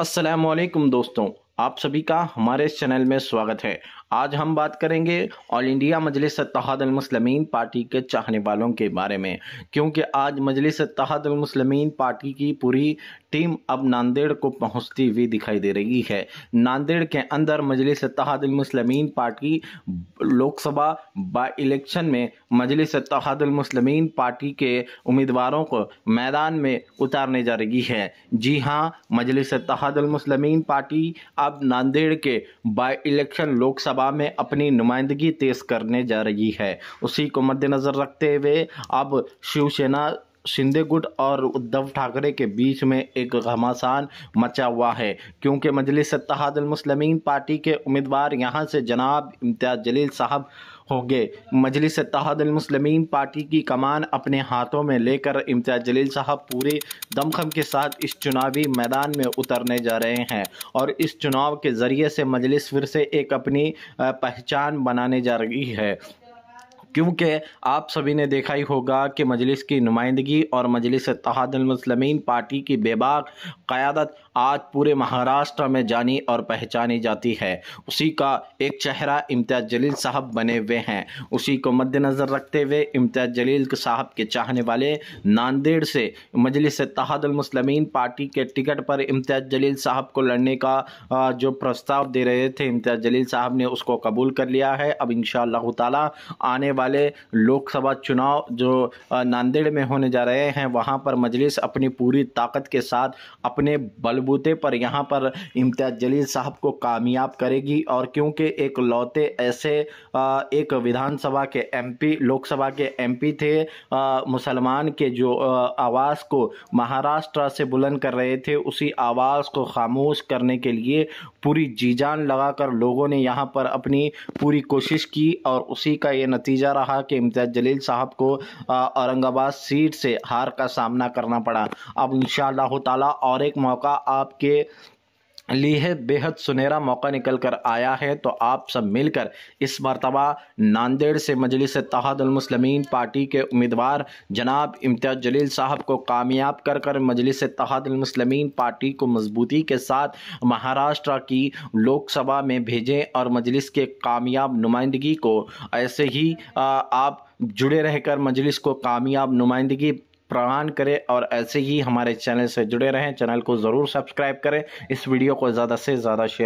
असलकम दोस्तों आप सभी का हमारे इस चैनल में स्वागत है आज हम बात करेंगे all India Majlis Muslimeen party के चाहने वालों के बारे में क्योंकि आज मजलिस मुस्लिमीन पार्टी की पूरी टीम अब नांदेड़ को पहुंचती हुई दिखाई दे रही है नांदेड़ के अंदर मजलिस मुस्लिमीन पार्टी लोकसभा बा इलेक्शन में मजलिस मुस्लिमीन पार्टी के उम्मीदवारों को मैदान में उतारने जा रही है जी हाँ मजलिस मुस्लिमीन पार्टी अब नांदेड़ के बाई इलेक्शन लोकसभा में अपनी नुमाइंदगी तेज करने जा रही है उसी को मद्देनज़र रखते हुए अब शिवसेना शिंदे गुट और उद्धव ठाकरे के बीच में एक घमासान मचा हुआ है क्योंकि मजलिस मुस्लिमीन पार्टी के उम्मीदवार यहाँ से जनाब इम्तियाज जलील साहब होंगे मजलिस मुस्लिमीन पार्टी की कमान अपने हाथों में लेकर इम्तियाज जलील साहब पूरे दमखम के साथ इस चुनावी मैदान में उतरने जा रहे हैं और इस चुनाव के ज़रिए से मजलिस फिर से एक अपनी पहचान बनाने जा रही है क्योंकि आप सभी ने देखा ही होगा कि मजलिस की नुमाइंदगी और मजलिस तहादमसलमिन पार्टी की बेबाक क़्यादत आज पूरे महाराष्ट्र में जानी और पहचानी जाती है उसी का एक चेहरा इम्तियाज़ जलील साहब बने हुए हैं उसी को मद्दनज़र रखते हुए इम्तियाज़ जलील साहब के चाहने वाले नांदेड़ से मजलिस तहादमसलमिन पार्टी के टिकट पर इम्तियाज़ जलील साहब को लड़ने का जो प्रस्ताव दे रहे थे इम्तियाज़ जलील साहब ने उसको कबूल कर लिया है अब इन शाह आने वाले वाले लोकसभा चुनाव जो नांदेड़ में होने जा रहे हैं वहाँ पर मजलिस अपनी पूरी ताकत के साथ अपने बलबूते पर यहाँ पर इम्तियाज़ जलील साहब को कामयाब करेगी और क्योंकि एक लौते ऐसे एक विधानसभा के एमपी लोकसभा के एमपी थे मुसलमान के जो आवाज़ को महाराष्ट्र से बुलंद कर रहे थे उसी आवाज़ को खामोश करने के लिए पूरी जी जान लगाकर लोगों ने यहाँ पर अपनी पूरी कोशिश की और उसी का ये नतीजा रहा कि इम्तियाज जलील साहब को औरंगाबाद सीट से हार का सामना करना पड़ा अब इन ताला और एक मौका आपके लिए बेहद सुनहरा मौका निकल कर आया है तो आप सब मिलकर इस मरतबा नांदेड़ से मजलिस तहदलमसलमिन पार्टी के उम्मीदवार जनाब इम्तियाज जलील साहब को कामयाब कर कर मजलिस तहदलमसलमिन पार्टी को मजबूती के साथ महाराष्ट्र की लोकसभा में भेजें और मजलिस के कामयाब नुमाइंदगी को ऐसे ही आप जुड़े रहकर मजलिस को कामयाब नुमाइंदगी प्रवान करें और ऐसे ही हमारे चैनल से जुड़े रहें चैनल को ज़रूर सब्सक्राइब करें इस वीडियो को ज़्यादा से ज़्यादा शेयर